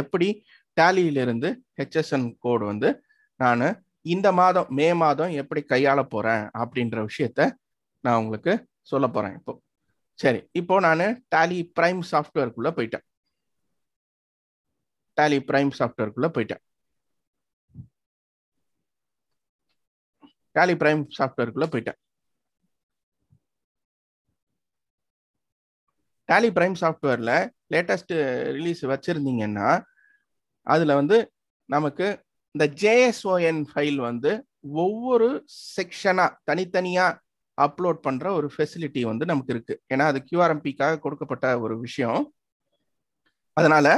எப்படி டேலியிலிருந்து HSN code வந்து நான் இந்த மாதம் மே மாதம் எப்படி கையாள போகிறேன் அப்படின்ற விஷயத்த நான் உங்களுக்கு சொல்ல போகிறேன் இப்போ சரி இப்போ நான் டேலி பிரைம் சாஃப்ட்வேர்க்குள்ளே போயிட்டேன் டேலி பிரைம் சாஃப்ட்வேர்க்குள்ளே போயிட்டேன் டேலி பிரைம் சாஃப்ட்வேர்க்குள்ளே போயிட்டேன் டேலி பிரைம் சாஃப்ட்வேரில் லேட்டஸ்ட் ரிலீஸ் வச்சுருந்தீங்கன்னா அதில் வந்து நமக்கு இந்த ஜேஎஸ்ஓஎன் ஃபைல் வந்து ஒவ்வொரு செக்ஷனாக தனித்தனியாக அப்லோட் பண்ணுற ஒரு ஃபெசிலிட்டி வந்து நமக்கு இருக்குது ஏன்னா அது கியூஆர்எம்பிக்காக கொடுக்கப்பட்ட ஒரு விஷயம் அதனால்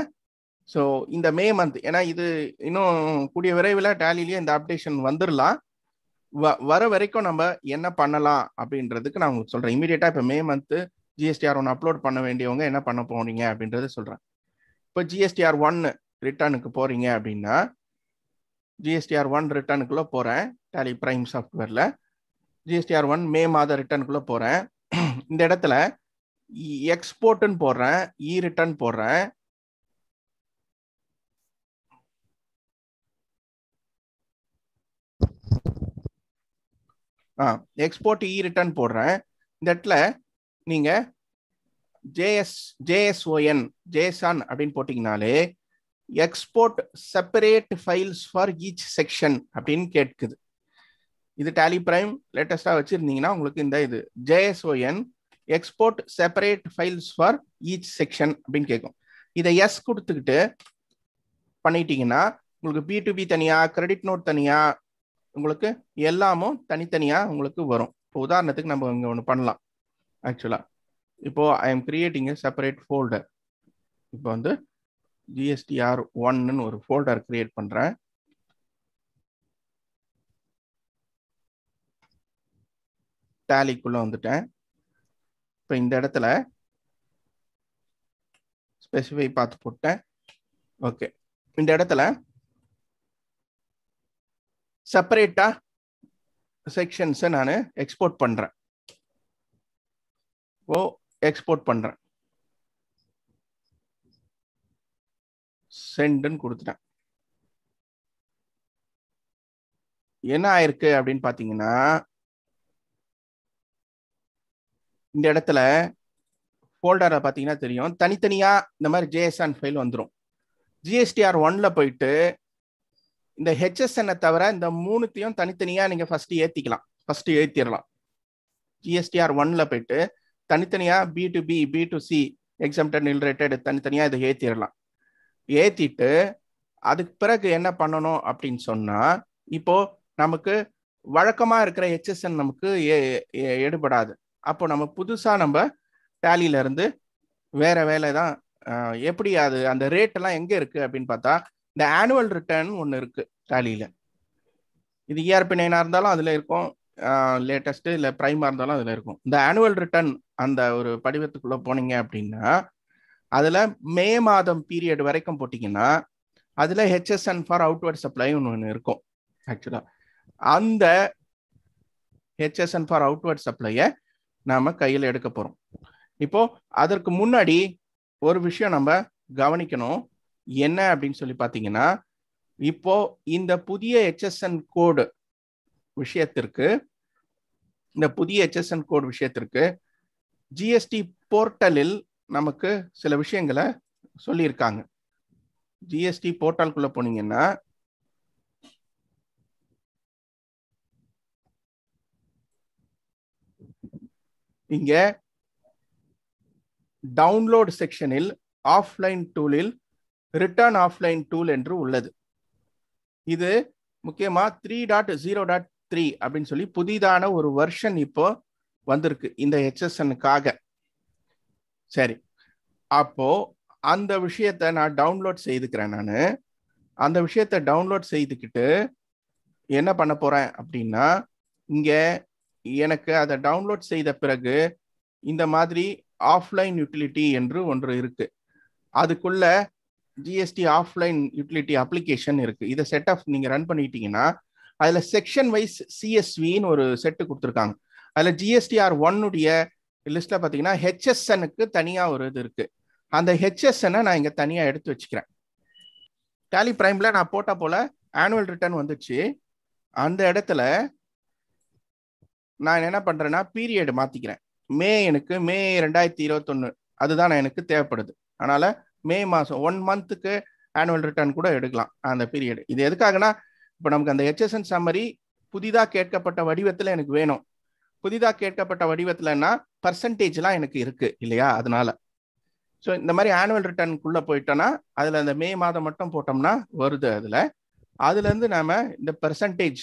ஸோ இந்த மே மந்த் ஏன்னா இது இன்னும் கூடிய விரைவில் டேலிலேயே இந்த அப்டேஷன் வந்துடலாம் வ வர வரைக்கும் நம்ம என்ன பண்ணலாம் அப்படின்றதுக்கு நான் உங்களுக்கு சொல்கிறேன் இமீடியட்டாக இப்போ May month GSTR one upload பண்ண வேண்டியவங்க என்ன பண்ண போனீங்க அப்படின்றத சொல்றேன் இப்போ ஜிஎஸ்டிஆர் ஒன்னு ரிட்டர்னுக்கு போறீங்க அப்படின்னா ஜிஎஸ்டிஆர் ஒன் ரிட்டர்னுக்குள்ளே போறேன் டேலி பிரைம் சாஃப்ட்வேர்ல ஜிஎஸ்டிஆர் ஒன் மே மாத ரிட்டர்னுக்குள்ள போறேன் இந்த இடத்துல எக்ஸ்போர்ட்னு போடுறேன் இ ரிட்டர்ன் போடுறேன் எக்ஸ்போர்ட் இ ரிட்டர்ன் போடுறேன் இந்த இடத்துல நீங்க ஜேஎஸ் ஜேஎஸ்ஓஎன் ஜேசான் அப்படின்னு போட்டிங்கனாலே export separate files for each section அப்படின்னு கேட்குது இது டேலி பிரைம் லேட்டஸ்டாக வச்சுருந்தீங்கன்னா உங்களுக்கு இந்த இது JSON export separate files for each section அப்படின்னு கேட்கும் இதை எஸ் கொடுத்துக்கிட்டு பண்ணிட்டீங்கன்னா உங்களுக்கு பி டு பி தனியாக கிரெடிட் நோட் தனியாக உங்களுக்கு எல்லாமும் தனித்தனியாக உங்களுக்கு வரும் இப்போ உதாரணத்துக்கு நம்ம இங்கே ஒன்று பண்ணலாம் ஆக்சுவலாக இப்போது I am creating a separate folder இப்போ வந்து ஜிஎஸ்டிஆர் ஒன்னு ஒரு ஃபோல்டர் கிரியேட் பண்ணுறேன் டேலிக்குள்ளே வந்துட்டேன் இப்போ இந்த இடத்துல ஸ்பெசிஃபை பார்த்து போட்டேன் ஓகே இந்த இடத்துல செப்பரேட்டாக செக்ஷன்ஸை நான் எக்ஸ்போர்ட் பண்ணுறேன் ஓ எக்ஸ்போர்ட் பண்றேன் சென்டுன்னு கொடுத்துட்டேன் என்ன ஆயிருக்கு அப்படின்னு பாத்தீங்கன்னா இந்த இடத்துல ஃபோல்டரை பார்த்தீங்கன்னா தெரியும் தனித்தனியாக இந்த மாதிரி ஜேஎஸ்ஆன் ஃபைல் வந்துடும் ஜிஎஸ்டிஆர் ஒன்ல போயிட்டு இந்த ஹெச்எஸ்என்னை தவிர இந்த மூணுத்தையும் தனித்தனியாக நீங்கள் ஃபஸ்ட்டு ஏற்றிக்கலாம் ஃபஸ்ட்டு ஏற்றிடலாம் ஜிஎஸ்டிஆர் ஒன்ல போயிட்டு தனித்தனியாக B to B B to C exempted nil rated தனித்தனியாக இதை ஏற்றிடலாம் ஏற்றிட்டு அதுக்கு பிறகு என்ன பண்ணணும் அப்படின்னு சொன்னால் இப்போது நமக்கு வழக்கமாக இருக்கிற ஹெச்எஸ்என் நமக்கு எடுபடாது அப்போ நம்ம புதுசாக நம்ம டேலியில இருந்து வேற வேலை தான் எப்படி அது அந்த ரேட் எல்லாம் எங்கே இருக்குது அப்படின்னு பார்த்தா இந்த ஆனுவல் ரிட்டர்ன் ஒன்று இருக்குது டேலியில் இது இஆர்பி e நைனாக இருந்தாலும் அதில் இருக்கும் லேட்டஸ்ட் இல்ல பிரைமா இருந்தாலும் அதுல இருக்கும் இந்த ஆனுவல் ரிட்டர்ன் அந்த ஒரு படிவத்துக்குள்ள போனீங்க அப்படின்னா அதுல மே மாதம் பீரியட் வரைக்கும் போட்டீங்கன்னா அதுல ஹெச்எஸ்என் ஃபார் அவுட்வர்ட் சப்ளை ஒன்று ஒன்று இருக்கும் ஆக்சுவலா அந்த ஹெச்எஸ்என் ஃபார் அவுட்வர்ட் சப்ளையை நாம கையில் எடுக்க போறோம் இப்போ அதற்கு முன்னாடி ஒரு விஷயம் நம்ம கவனிக்கணும் என்ன அப்படின்னு சொல்லி பார்த்தீங்கன்னா இப்போ இந்த புதிய ஹெச்எஸ்என் கோடு விஷயத்திற்கு இந்த புதிய எச்எஸ்என் கோட் விஷயத்திற்கு ஜிஎஸ்டி போர்ட்டலில் நமக்கு சில விஷயங்களை சொல்லியிருக்காங்க ஜிஎஸ்டி போர்ட்டலுக்குள்ள போனீங்கன்னா இங்க டவுன்லோட் செக்ஷனில் ஆஃப்லைன் டூலில் ரிட்டர்ன் ஆஃப்லைன் டூல் என்று உள்ளது இது முக்கியமாக three dot zero dot three அப்படின்னு சொல்லி புதிதான ஒரு வருஷன் இப்போ வந்திருக்கு இந்த ஹெச்எஸ்எனுக்காக சரி அப்போ அந்த விஷயத்த நான் டவுன்லோட் செய்துக்கிறேன் நான் அந்த விஷயத்த டவுன்லோட் செய்துக்கிட்டு என்ன பண்ண போறேன் அப்படின்னா இங்கே எனக்கு அதை டவுன்லோட் செய்த பிறகு இந்த மாதிரி ஆஃப்லைன் யூட்டிலிட்டி என்று ஒன்று இருக்கு அதுக்குள்ள ஜிஎஸ்டி ஆஃப்லைன் யூட்டிலிட்டி அப்ளிகேஷன் இருக்கு இதை ஆஃப் நீங்க ரன் பண்ணிட்டீங்கன்னா அதில் செக்ஷன் வைஸ் சிஎஸ்வின்னு ஒரு செட்டு கொடுத்துருக்காங்க அதில் ஜிஎஸ்டிஆர் ஒன்னுடைய லிஸ்ட்டில் பார்த்தீங்கன்னா ஹெச்எஸ்என்னுக்கு தனியாக ஒரு இது இருக்குது அந்த ஹெச்எஸ்என்னை நான் இங்கே தனியாக எடுத்து வச்சுக்கிறேன் டேலி ப்ரைமில் நான் போட்டால் போல் ஆனுவல் ரிட்டர்ன் வந்துச்சு அந்த இடத்துல நான் என்ன பண்ணுறேன்னா பீரியட் மாற்றிக்கிறேன் மே எனக்கு மே ரெண்டாயிரத்தி இருபத்தொன்னு அதுதான் நான் எனக்கு தேவைப்படுது அதனால் மே மாதம் ஒன் மந்த்துக்கு ஆனுவல் ரிட்டர்ன் கூட எடுக்கலாம் அந்த பீரியடு இது எதுக்காகனா இப்போ நமக்கு அந்த ஹெச்எஸ்என் சம்மரி புதிதாக கேட்கப்பட்ட வடிவத்தில் எனக்கு வேணும் புதிதாக கேட்கப்பட்ட வடிவத்தில்னா பர்சன்டேஜ்லாம் எனக்கு இருக்கு இல்லையா அதனால ஸோ இந்த மாதிரி ஆனுவல் ரிட்டர்னுக்குள்ளே போயிட்டோன்னா அதில் அந்த மே மாதம் மட்டும் போட்டோம்னா வருது அதில் அதுலேருந்து நாம் இந்த பெர்சன்டேஜ்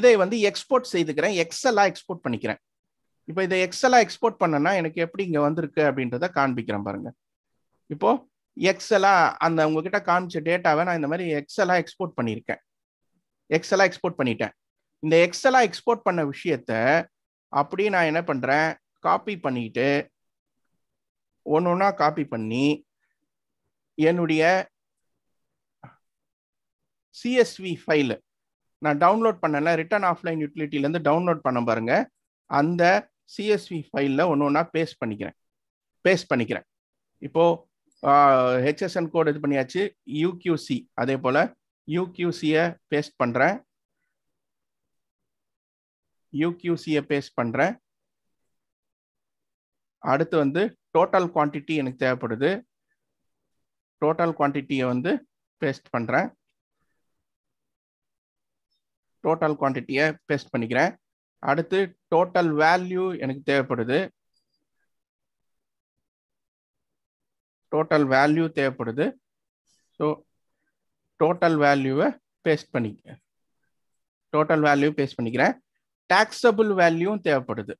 இதை வந்து எக்ஸ்போர்ட் செய்துக்கிறேன் எக்ஸலாக எக்ஸ்போர்ட் பண்ணிக்கிறேன் இப்போ இதை எக்ஸலாக எக்ஸ்போர்ட் பண்ணனா எனக்கு எப்படி இங்கே வந்திருக்கு அப்படின்றத காண்பிக்கிறேன் பாருங்கள் இப்போது எக்ஸலாக அந்த உங்ககிட்ட காமிச்ச டேட்டாவை நான் இந்த மாதிரி எக்ஸலாக எக்ஸ்போர்ட் பண்ணியிருக்கேன் எக்ஸலாக எக்ஸ்போர்ட் பண்ணிட்டேன் இந்த எக்ஸலாக எக்ஸ்போர்ட் பண்ண விஷயத்த அப்படியே நான் என்ன பண்ணுறேன் காப்பி பண்ணிட்டு ஒன்று ஒன்றா காப்பி பண்ணி என்னுடைய சிஎஸ்வி ஃபைல் நான் டவுன்லோட் பண்ணல ரிட்டர்ன் ஆஃப்லைன் யூட்டிலிட்டிலேருந்து டவுன்லோட் பண்ண பாருங்க அந்த சிஎஸ்வி ஃபைலில் ஒன்று ஒன்றா பேஸ்ட் பண்ணிக்கிறேன் பேஸ்ட் பண்ணிக்கிறேன் இப்போது ஹெச்எஸ்என் கோட் இது பண்ணியாச்சு யூக்யூசி அதே போல் யூக்யூசியை பேஸ்ட் பண்ணுறேன் யூக்யூசியை பேஸ்ட் பண்ணுறேன் அடுத்து வந்து டோட்டல் குவான்டிட்டி எனக்கு தேவைப்படுது டோட்டல் குவான்டிட்டியை வந்து பேஸ்ட் பண்ணுறேன் டோட்டல் குவான்டிட்டியை பேஸ்ட் பண்ணிக்கிறேன் அடுத்து டோட்டல் வேல்யூ எனக்கு தேவைப்படுது டோட்டல் வேல்யூ தேவைப்படுது ஸோ டோட்டல் வேல்யூவை பேஸ்ட் பண்ணிக்க டோட்டல் வேல்யூ பேஸ்ட் பண்ணிக்கிறேன் டாக்ஸபிள் வேல்யூவும் தேவைப்படுது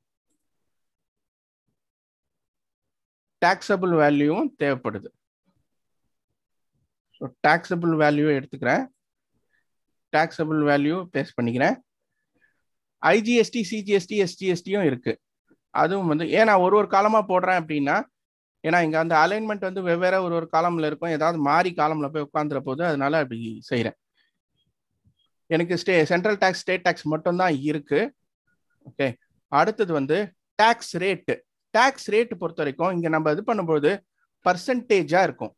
டாக்ஸபிள் வேல்யூவும் தேவைப்படுது ஸோ டாக்ஸபிள் வேல்யூ எடுத்துக்கிறேன் டாக்ஸபிள் வேல்யூ பேஸ்ட் பண்ணிக்கிறேன் ஐஜிஎஸ்டி சிஜிஎஸ்டி எஸ்டிஎஸ்டியும் இருக்குது அதுவும் வந்து ஏன் நான் ஒரு ஒரு காலமாக போடுறேன் அப்படின்னா ஏன்னா இங்கே அந்த அலைன்மெண்ட் வந்து வெவ்வேறு ஒரு ஒரு காலமில் இருக்கும் ஏதாவது மாறி காலமில் போய் உட்காந்துற போது அதனால அப்படி செய்கிறேன் எனக்கு state central tax state tax மட்டும்தான் இருக்கு ஓகே அடுத்தது வந்து டேக்ஸ் ரேட்டு டேக்ஸ் ரேட்டு பொறுத்த வரைக்கும் இங்கே நம்ம இது பண்ணும்போது பர்சன்டேஜாக இருக்கும்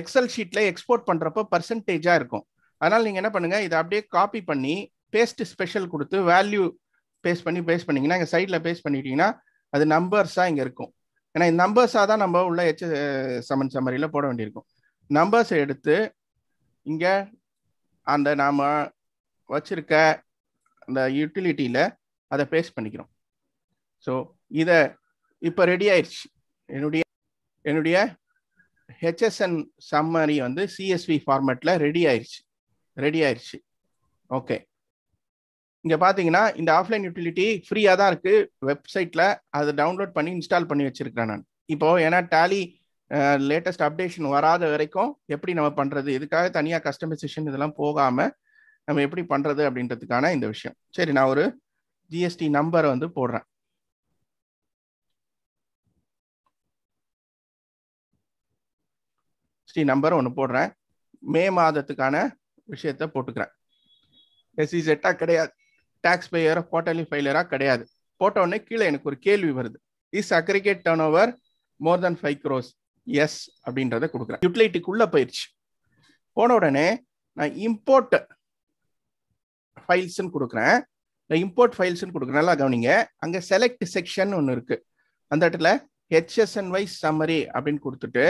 எக்ஸல் ஷீட்டில் எக்ஸ்போர்ட் பண்ணுறப்போ பர்சன்டேஜாக இருக்கும் அதனால் நீங்கள் என்ன பண்ணுங்கள் இதை அப்படியே காப்பி பண்ணி பேஸ்ட் ஸ்பெஷல் கொடுத்து வேல்யூ பேஸ்ட் பண்ணி பேஸ்ட் பண்ணிங்கன்னா இங்கே சைடில் பேஸ்ட் பண்ணிட்டீங்கன்னா அது நம்பர்ஸாக இங்கே இருக்கும் ஏன்னா இந்த நம்பர்ஸாக தான் நம்ம உள்ள எச் சமன் சம்மரியில் போட வேண்டியிருக்கும் நம்பர்ஸை எடுத்து இங்கே அந்த நாம் வச்சிருக்க அந்த யூட்டிலிட்டியில் அதை பேஸ்ட் பண்ணிக்கிறோம் ஸோ இதை இப்போ ரெடி ஆயிடுச்சு என்னுடைய என்னுடைய ஹெச்எஸ்என் சம்மரி வந்து சிஎஸ்வி ஃபார்மேட்டில் ரெடி ஆயிடுச்சு ரெடி ஆயிடுச்சு ஓகே இங்கே பார்த்தீங்கன்னா இந்த ஆஃப்லைன் யூட்டிலிட்டி ஃப்ரீயாக தான் இருக்குது வெப்சைட்டில் அதை டவுன்லோட் பண்ணி இன்ஸ்டால் பண்ணி வச்சுருக்கேன் நான் இப்போது ஏன்னா டேலி லேட்டஸ்ட் அப்டேஷன் வராத வரைக்கும் எப்படி நம்ம பண்ணுறது இதுக்காக தனியாக கஸ்டமைசேஷன் இதெல்லாம் போகாமல் நம்ம எப்படி பண்ணுறது அப்படின்றதுக்கான இந்த விஷயம் சரி நான் ஒரு ஜிஎஸ்டி நம்பரை வந்து போடுறேன் ஜிஎஸ்டி நம்பர் ஒன்று போடுறேன் மே மாதத்துக்கான விஷயத்த போட்டுக்கிறேன் எஸ்இ செட்டா கிடையாது டாக்ஸ் பேயரா குவார்டர்லி ஃபைலரா கிடையாது போட்ட உடனே கீழே எனக்கு ஒரு கேள்வி வருது is aggregate turnover more than five crores yes அப்படின்றத கொடுக்குறேன் யூட்டிலிட்டிக்குள்ள போயிடுச்சு போன உடனே நான் இம்போர்ட் ஃபைல்ஸ்ன்னு கொடுக்குறேன் இந்த இம்போர்ட் ஃபைல்ஸ்ன்னு கொடுக்குறேன் நல்லா கவனிங்க அங்கே செலக்ட் செக்ஷன் ஒன்று இருக்கு அந்த இடத்துல ஹெச்எஸ்என் வைஸ் சம்மரி அப்படின்னு கொடுத்துட்டு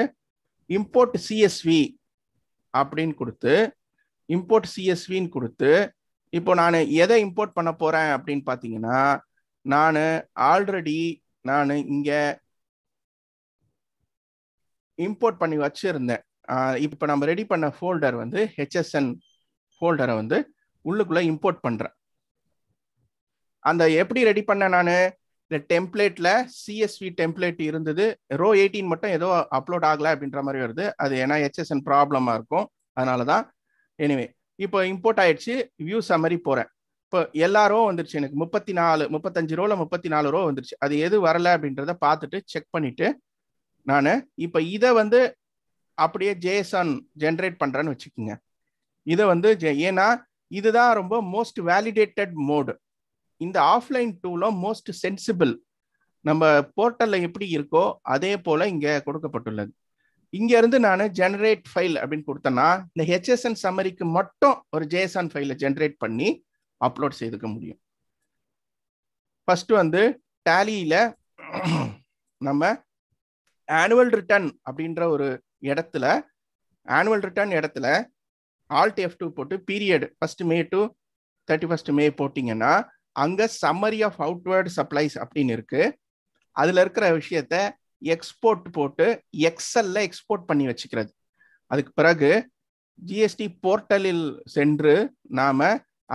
இம்போர்ட் சிஎஸ்வி அப்படின்னு கொடுத்து இம்போர்ட் சிஎஸ்வின்னு கொடுத்து இப்போ நான் எதை இம்போர்ட் பண்ண போறேன் அப்படின்னு பார்த்தீங்கன்னா நான் ஆல்ரெடி நான் இங்கே இம்போர்ட் பண்ணி வச்சிருந்தேன் இப்போ நம்ம ரெடி பண்ண ஃபோல்டர் வந்து ஹெச்எஸ்என் ஃபோல்டரை வந்து உள்ளுக்குள்ளே இம்போர்ட் பண்ணுறேன் அந்த எப்படி ரெடி பண்ண நான் இந்த டெம்ப்ளேட்டில் சிஎஸ்வி டெம்ப்ளேட் இருந்தது ரோ எயிட்டீன் மட்டும் ஏதோ அப்லோட் ஆகலை அப்படின்ற மாதிரி வருது அது ஏன்னா ஹெச்எஸ்என் ப்ராப்ளமாக இருக்கும் அதனால தான் எனிவே இப்போ இம்போர்ட் ஆயிடுச்சு வியூ சம்மரி போகிறேன் இப்போ எல்லா ரோ வந்துருச்சு எனக்கு முப்பத்தி நாலு முப்பத்தஞ்சு ரோவில் முப்பத்தி நாலு ரோ வந்துருச்சு அது எது வரல அப்படின்றத பார்த்துட்டு செக் பண்ணிட்டு நான் இப்போ இதை வந்து அப்படியே ஜேசன் ஜென்ரேட் பண்ணுறேன்னு வச்சுக்கோங்க இதை வந்து ஏன்னா இதுதான் ரொம்ப மோஸ்ட் வேலிடேட்டட் மோடு இந்த ஆஃப்லைன் டூலும் மோஸ்ட் சென்சிபிள் நம்ம போர்ட்டலில் எப்படி இருக்கோ அதே போல் இங்கே கொடுக்கப்பட்டுள்ளது இங்க இருந்து நான் ஜெனரேட் ஃபைல் அப்படின்னு கொடுத்தேன்னா இந்த ஹெச்எஸ்என் சம்மரிக்கு மட்டும் ஒரு ஜேஎஸ்என் ஃபைலை ஜென்ரேட் பண்ணி அப்லோட் செய்துக்க முடியும் ஃபர்ஸ்ட் வந்து டேலியில நம்ம ஆனுவல் ரிட்டர்ன் அப்படின்ற ஒரு இடத்துல ஆனுவல் ரிட்டர்ன் இடத்துல ஆல்ட் எஃப் டூ போட்டு period first May to thirty first May போட்டிங்கன்னா அங்கே சம்மரி ஆஃப் அவுட்வேர்டு சப்ளைஸ் அப்படின்னு இருக்கு அதில் இருக்கிற விஷயத்த எக்ஸ்போர்ட் போட்டு எக்ஸல்ல எக்ஸ்போர்ட் பண்ணி வச்சுக்கிறது அதுக்கு பிறகு ஜிஎஸ்டி போர்ட்டலில் சென்று நாம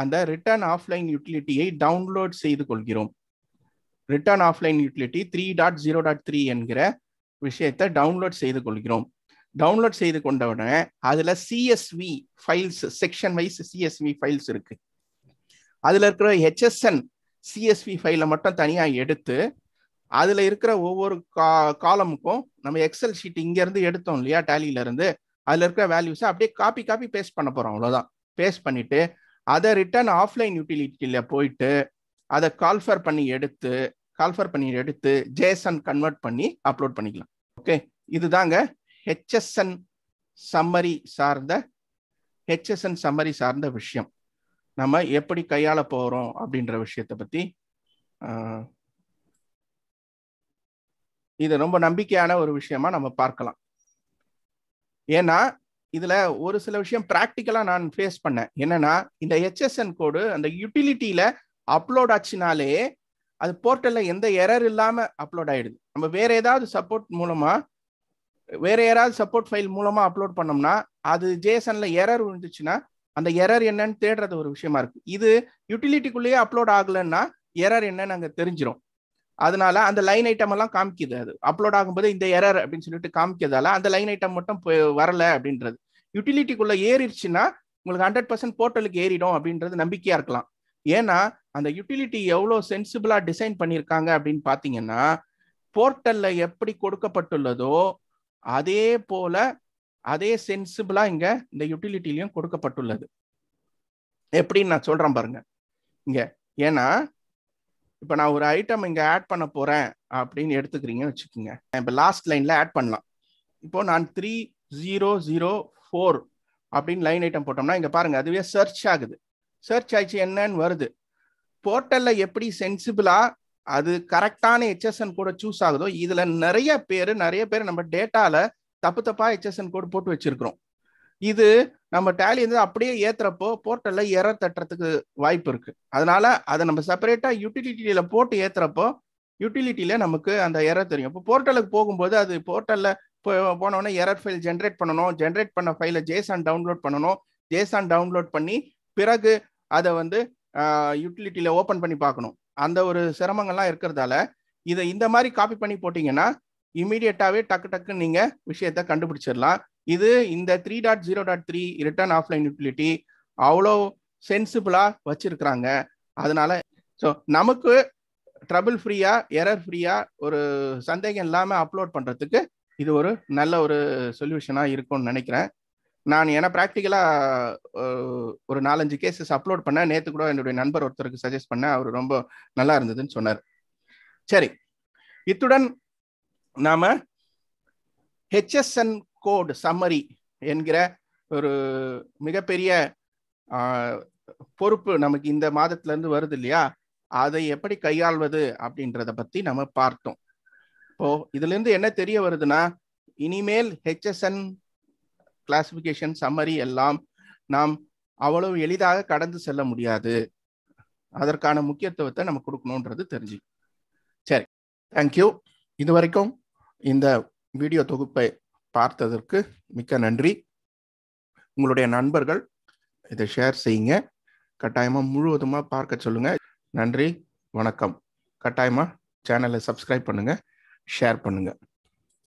அந்த ரிட்டர்ன் ஆஃப்லைன் யூட்டிலிட்டியை டவுன்லோட் செய்து கொள்கிறோம் return offline utility three dot zero dot three என்கிற விஷயத்தை டவுன்லோட் செய்து கொள்கிறோம் டவுன்லோட் செய்து கொண்ட உடனே அதுல CSV files section wise CSV files இருக்கு அதுல இருக்கிற ஹெச்எஸ்என் சிஎஸ்வி ஃபைலை மட்டும் தனியாக எடுத்து அதுல இருக்கிற ஒவ்வொரு கா காலமுக்கும் நம்ம எக்ஸல் ஷீட் இங்க இருந்து எடுத்தோம் இல்லையா டேலியில இருந்து அதுல இருக்கிற வேல்யூஸை அப்படியே காப்பி காப்பி பேஸ்ட் பண்ண போறோம் அவ்வளவுதான் பேஸ்ட் பண்ணிட்டு அதை ரிட்டர்ன் ஆஃப்லைன் யூட்டிலிட்டியில போயிட்டு அதை கால்ஃபர் பண்ணி எடுத்து கால்ஃபர் பண்ணி எடுத்து ஜேசன் கன்வெர்ட் பண்ணி அப்லோட் பண்ணிக்கலாம் ஓகே இதுதாங்க ஹெச்எஸ்என் சம்மரி சார்ந்த ஹெச்எஸ்என் சம்மரி சார்ந்த விஷயம் நம்ம எப்படி கையாள போகிறோம் அப்படின்ற விஷயத்தை பற்றி இது ரொம்ப நம்பிக்கையான ஒரு விஷயமா நம்ம பார்க்கலாம் ஏன்னா இதுல ஒரு சில விஷயம் ப்ராக்டிக்கலா நான் ஃபேஸ் பண்ணேன் என்னன்னா இந்த ஹெச்எஸ்என் கோடு அந்த யூட்டிலிட்டியில அப்லோட் ஆச்சுனாலே அது போர்ட்டல்ல எந்த எரர் இல்லாம அப்லோட் ஆயிடுது நம்ம வேற ஏதாவது சப்போர்ட் மூலமா வேற யாராவது சப்போர்ட் ஃபைல் மூலமா அப்லோட் பண்ணோம்னா அது ஜேசன்ல எரர் விழுந்துச்சுன்னா அந்த எரர் என்னன்னு தேடுறது ஒரு விஷயமா இருக்கு இது யூட்டிலிட்டிக்குள்ளேயே அப்லோட் ஆகலன்னா எரர் என்னன்னு அங்க தெரிஞ்சிடும் அதனால அந்த லைன் ஐட்டம் எல்லாம் காமிக்குது அது அப்லோட் ஆகும்போது இந்த எரர் அப்படின்னு சொல்லிட்டு காமிக்கிறதால அந்த லைன் ஐட்டம் மட்டும் வரல அப்படின்றது யூட்டிலிட்டிக்குள்ள ஏறிடுச்சுன்னா உங்களுக்கு ஹண்ட்ரட் பர்சன்ட் போர்ட்டலுக்கு ஏறிடும் அப்படின்றது நம்பிக்கையா இருக்கலாம் ஏன்னா அந்த யூட்டிலிட்டி எவ்வளோ சென்சிபிளா டிசைன் பண்ணியிருக்காங்க அப்படின்னு பார்த்தீங்கன்னா போர்ட்டல்ல எப்படி கொடுக்கப்பட்டுள்ளதோ அதே போல அதே சென்சிபிளா இங்க இந்த யூட்டிலிட்டிலையும் கொடுக்கப்பட்டுள்ளது எப்படின்னு நான் சொல்றேன் பாருங்க இங்க ஏன்னா இப்ப நான் ஒரு ஐட்டம் இங்க ஆட் பண்ண போறேன் அப்படின்னு எடுத்துக்கிறீங்கன்னு வச்சுக்கோங்க இப்ப லாஸ்ட் லைன்ல ஆட் பண்ணலாம் இப்போ நான் த்ரீ ஜீரோ ஜீரோ ஃபோர் அப்படின்னு லைன் ஐட்டம் போட்டோம்னா இங்க பாருங்க அதுவே சர்ச் ஆகுது சர்ச் ஆயிடுச்சு என்னன்னு வருது போர்ட்டல்ல எப்படி சென்சிபிளா அது கரெக்டான ஹெச்எஸ்என் கூட சூஸ் ஆகுதோ இதுல நிறைய பேர் நிறைய பேர் நம்ம டேட்டால தப்பு தப்பா ஹெச்எஸ்என் கோடு போட்டு வச்சிருக்கிறோம் இது நம்ம டேலி வந்து அப்படியே ஏத்துறப்போ போர்ட்டல்ல எரர் தட்டுறதுக்கு வாய்ப்பு இருக்கு அதனால அதை நம்ம செப்பரேட்டா யூட்டிலிட்டியில போட்டு ஏத்துறப்போ யூட்டிலிட்டியில நமக்கு அந்த எற தெரியும் இப்போ போர்ட்டலுக்கு போகும்போது அது போர்ட்டல்ல போனோடனே எரர் ஃபைல் ஜென்ரேட் பண்ணணும் ஜென்ரேட் பண்ண ஃபைலை ஜேசான் டவுன்லோட் பண்ணணும் ஜேசான் டவுன்லோட் பண்ணி பிறகு அதை வந்து யூட்டிலிட்டியில ஓப்பன் பண்ணி பார்க்கணும் அந்த ஒரு சிரமங்கள்லாம் இருக்கிறதால இதை இந்த மாதிரி காப்பி பண்ணி போட்டீங்கன்னா இமீடியட்டாவே டக்கு டக்குன்னு நீங்கள் விஷயத்த கண்டுபிடிச்சிடலாம் இது இந்த three dot zero dot three return offline utility அவ்வளோ சென்சிபிளாக வச்சிருக்கிறாங்க அதனால ஸோ நமக்கு ட்ரபிள் ஃப்ரீயா எரர் ஃப்ரீயா ஒரு சந்தேகம் இல்லாமல் அப்லோட் பண்ணுறதுக்கு இது ஒரு நல்ல ஒரு சொல்யூஷனாக இருக்கும்னு நினைக்கிறேன் நான் என ப்ராக்டிக்கலாக ஒரு நாலஞ்சு கேசஸ் அப்லோட் பண்ணேன் நேற்று கூட என்னுடைய நண்பர் ஒருத்தருக்கு சஜஸ்ட் பண்ணேன் அவர் ரொம்ப நல்லா இருந்ததுன்னு சொன்னார் சரி இத்துடன் நாம் ஹெச்எஸ்என் கோட் சம்மரி என்கிற ஒரு மிகப்பெரிய பொறுப்பு நமக்கு இந்த மாதத்துல இருந்து வருது இல்லையா அதை எப்படி கையாள்வது அப்படின்றத பத்தி நம்ம பார்த்தோம் இப்போ இதுல இருந்து என்ன தெரிய வருதுன்னா இனிமேல் ஹெச்எஸ்என் கிளாசிபிகேஷன் சம்மரி எல்லாம் நாம் அவ்வளவு எளிதாக கடந்து செல்ல முடியாது அதற்கான முக்கியத்துவத்தை நம்ம கொடுக்கணுன்றது தெரிஞ்சு சரி தேங்க்யூ இது வரைக்கும் இந்த வீடியோ தொகுப்பை பார்த்ததற்கு மிக்க நன்றி உங்களுடைய நண்பர்கள் இதை ஷேர் செய்யுங்க கட்டாயமாக முழுவதுமாக பார்க்க சொல்லுங்கள் நன்றி வணக்கம் கட்டாயமாக சேனலை சப்ஸ்கிரைப் பண்ணுங்கள் ஷேர் பண்ணுங்கள்